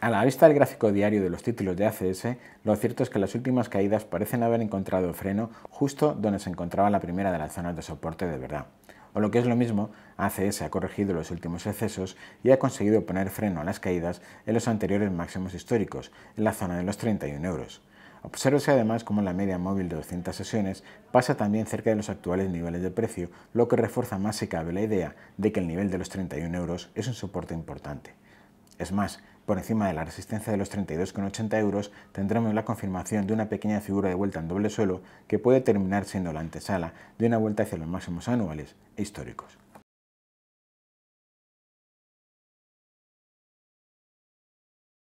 A la vista del gráfico diario de los títulos de ACS, lo cierto es que las últimas caídas parecen haber encontrado freno justo donde se encontraba la primera de las zonas de soporte de verdad. O lo que es lo mismo, ACS ha corregido los últimos excesos y ha conseguido poner freno a las caídas en los anteriores máximos históricos, en la zona de los 31 euros. Obsérvese además cómo la media móvil de 200 sesiones pasa también cerca de los actuales niveles de precio, lo que refuerza más si cabe la idea de que el nivel de los 31 euros es un soporte importante. Es más, por encima de la resistencia de los 32,80 euros, tendremos la confirmación de una pequeña figura de vuelta en doble suelo que puede terminar siendo la antesala de una vuelta hacia los máximos anuales e históricos.